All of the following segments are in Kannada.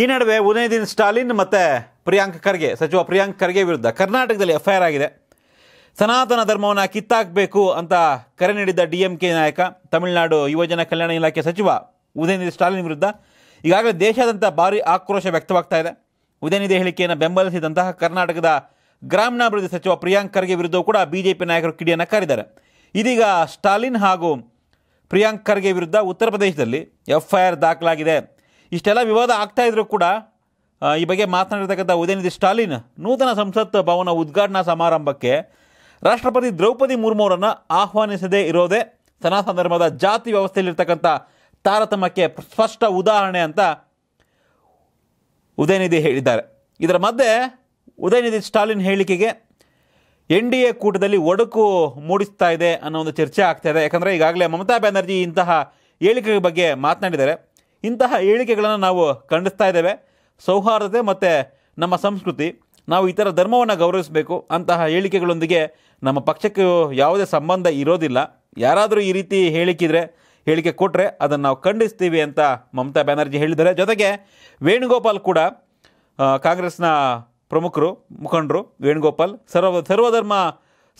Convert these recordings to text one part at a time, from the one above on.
ಈ ನಡುವೆ ಉದಯದಿನ್ ಸ್ಟಾಲಿನ್ ಮತ್ತು ಪ್ರಿಯಾಂಕ್ ಖರ್ಗೆ ಸಚಿವ ಪ್ರಿಯಾಂಕ್ ಖರ್ಗೆ ವಿರುದ್ಧ ಕರ್ನಾಟಕದಲ್ಲಿ ಆರ್ ಆಗಿದೆ ಸನಾತನ ಧರ್ಮವನ್ನು ಕಿತ್ತಾಕಬೇಕು ಅಂತ ಕರೆ ನೀಡಿದ್ದ ಡಿ ಎಂ ಕೆ ನಾಯಕ ತಮಿಳುನಾಡು ಯುವಜನ ಕಲ್ಯಾಣ ಇಲಾಖೆ ಸಚಿವ ಉದಯನಿಧಿ ಸ್ಟಾಲಿನ್ ವಿರುದ್ಧ ಈಗಾಗಲೇ ದೇಶಾದ್ಯಂತ ಭಾರಿ ಆಕ್ರೋಶ ವ್ಯಕ್ತವಾಗ್ತಾ ಇದೆ ಉದಯನಿಧಿ ಹೇಳಿಕೆಯನ್ನು ಬೆಂಬಲಿಸಿದಂತಹ ಕರ್ನಾಟಕದ ಗ್ರಾಮೀಣಾಭಿವೃದ್ಧಿ ಸಚಿವ ಪ್ರಿಯಾಂಕ್ ಖರ್ಗೆ ವಿರುದ್ಧವೂ ಕೂಡ ಬಿಜೆಪಿ ನಾಯಕರು ಕಿಡಿಯನ್ನು ಕರೆದಿದ್ದಾರೆ ಇದೀಗ ಸ್ಟಾಲಿನ್ ಹಾಗೂ ಪ್ರಿಯಾಂಕ್ ಖರ್ಗೆ ವಿರುದ್ಧ ಉತ್ತರ ಪ್ರದೇಶದಲ್ಲಿ ಎಫ್ಐಆರ್ ದಾಖಲಾಗಿದೆ ಇಷ್ಟೆಲ್ಲ ವಿವಾದ ಆಗ್ತಾ ಇದ್ರು ಕೂಡ ಈ ಬಗ್ಗೆ ಮಾತನಾಡಿರ್ತಕ್ಕಂಥ ಉದಯನಿಧಿ ಸ್ಟಾಲಿನ್ ನೂತನ ಸಂಸತ್ ಭವನ ಉದ್ಘಾಟನಾ ಸಮಾರಂಭಕ್ಕೆ ರಾಷ್ಟ್ರಪತಿ ದ್ರೌಪದಿ ಅವರನ್ನು ಆಹ್ವಾನಿಸದೇ ಇರೋದೇ ಸನಾತನ ಧರ್ಮದ ಜಾತಿ ವ್ಯವಸ್ಥೆಯಲ್ಲಿರ್ತಕ್ಕಂಥ ತಾರತಮ್ಯಕ್ಕೆ ಸ್ಪಷ್ಟ ಉದಾಹರಣೆ ಅಂತ ಉದಯನಿಧಿ ಹೇಳಿದ್ದಾರೆ ಇದರ ಮಧ್ಯೆ ಉದಯನಿಧಿ ಸ್ಟಾಲಿನ್ ಹೇಳಿಕೆಗೆ ಎನ್ ಡಿ ಎ ಕೂಟದಲ್ಲಿ ಒಡಕು ಮೂಡಿಸ್ತಾ ಇದೆ ಅನ್ನೋ ಒಂದು ಚರ್ಚೆ ಆಗ್ತಾ ಇದೆ ಯಾಕಂದರೆ ಈಗಾಗಲೇ ಮಮತಾ ಬ್ಯಾನರ್ಜಿ ಇಂತಹ ಹೇಳಿಕೆ ಬಗ್ಗೆ ಮಾತನಾಡಿದ್ದಾರೆ ಇಂತಹ ಹೇಳಿಕೆಗಳನ್ನು ನಾವು ಖಂಡಿಸ್ತಾ ಇದ್ದೇವೆ ಸೌಹಾರ್ದತೆ ಮತ್ತು ನಮ್ಮ ಸಂಸ್ಕೃತಿ ನಾವು ಇತರ ಧರ್ಮವನ್ನು ಗೌರವಿಸಬೇಕು ಅಂತಹ ಹೇಳಿಕೆಗಳೊಂದಿಗೆ ನಮ್ಮ ಪಕ್ಷಕ್ಕೂ ಯಾವುದೇ ಸಂಬಂಧ ಇರೋದಿಲ್ಲ ಯಾರಾದರೂ ಈ ರೀತಿ ಹೇಳಿಕಿದ್ರೆ ಹೇಳಿಕೆ ಕೊಟ್ಟರೆ ಅದನ್ನು ನಾವು ಖಂಡಿಸ್ತೀವಿ ಅಂತ ಮಮತಾ ಬ್ಯಾನರ್ಜಿ ಹೇಳಿದ್ದಾರೆ ಜೊತೆಗೆ ವೇಣುಗೋಪಾಲ್ ಕೂಡ ಕಾಂಗ್ರೆಸ್ನ ಪ್ರಮುಖರು ಮುಖಂಡರು ವೇಣುಗೋಪಾಲ್ ಸರ್ವ ಸರ್ವಧರ್ಮ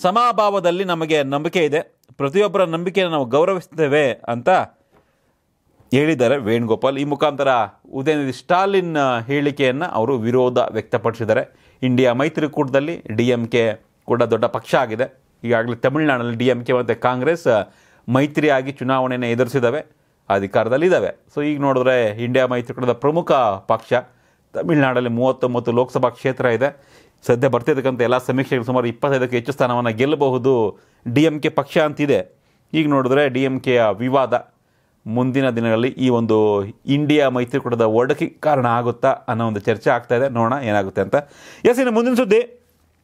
ಸಮಾಭಾವದಲ್ಲಿ ನಮಗೆ ನಂಬಿಕೆ ಇದೆ ಪ್ರತಿಯೊಬ್ಬರ ನಂಬಿಕೆಯನ್ನು ನಾವು ಗೌರವಿಸ್ತೇವೆ ಅಂತ ಹೇಳಿದ್ದಾರೆ ವೇಣುಗೋಪಾಲ್ ಈ ಮುಖಾಂತರ ಉದಯನಿಧಿ ಸ್ಟಾಲಿನ್ ಹೇಳಿಕೆಯನ್ನು ಅವರು ವಿರೋಧ ವ್ಯಕ್ತಪಡಿಸಿದ್ದಾರೆ ಇಂಡಿಯಾ ಮೈತ್ರಿಕೂಟದಲ್ಲಿ ಡಿ ಎಂ ಕೆ ಕೂಡ ದೊಡ್ಡ ಪಕ್ಷ ಆಗಿದೆ ಈಗಾಗಲೇ ತಮಿಳುನಾಡಲ್ಲಿ ಡಿ ಎಂ ಕೆ ಮತ್ತು ಕಾಂಗ್ರೆಸ್ ಮೈತ್ರಿಯಾಗಿ ಚುನಾವಣೆಯನ್ನು ಎದುರಿಸಿದ್ದಾವೆ ಅಧಿಕಾರದಲ್ಲಿದ್ದಾವೆ ಸೊ ಈಗ ನೋಡಿದ್ರೆ ಇಂಡಿಯಾ ಮೈತ್ರಿಕೂಟದ ಪ್ರಮುಖ ಪಕ್ಷ ತಮಿಳುನಾಡಲ್ಲಿ ಮೂವತ್ತೊಂಬತ್ತು ಲೋಕಸಭಾ ಕ್ಷೇತ್ರ ಇದೆ ಸದ್ಯ ಬರ್ತಿರ್ತಕ್ಕಂಥ ಎಲ್ಲ ಸಮೀಕ್ಷೆಗಳು ಸುಮಾರು ಇಪ್ಪತ್ತೈದಕ್ಕೆ ಹೆಚ್ಚು ಸ್ಥಾನವನ್ನು ಗೆಲ್ಲಬಹುದು ಡಿ ಎಂ ಕೆ ಪಕ್ಷ ಅಂತಿದೆ ಈಗ ನೋಡಿದ್ರೆ ಡಿ ಎಂ ಕೆಯ ವಿವಾದ ಮುಂದಿನ ದಿನಗಳಲ್ಲಿ ಈ ಒಂದು ಇಂಡಿಯಾ ಮೈತ್ರಿಕೂಟದ ಒಡಕಿ ಕಾರಣ ಆಗುತ್ತಾ ಅನ್ನೋ ಒಂದು ಚರ್ಚೆ ಆಗ್ತಾ ಇದೆ ನೋಡೋಣ ಏನಾಗುತ್ತೆ ಅಂತ ಎಸ್ ಇನ್ನು ಮುಂದಿನ ಸುದ್ದಿ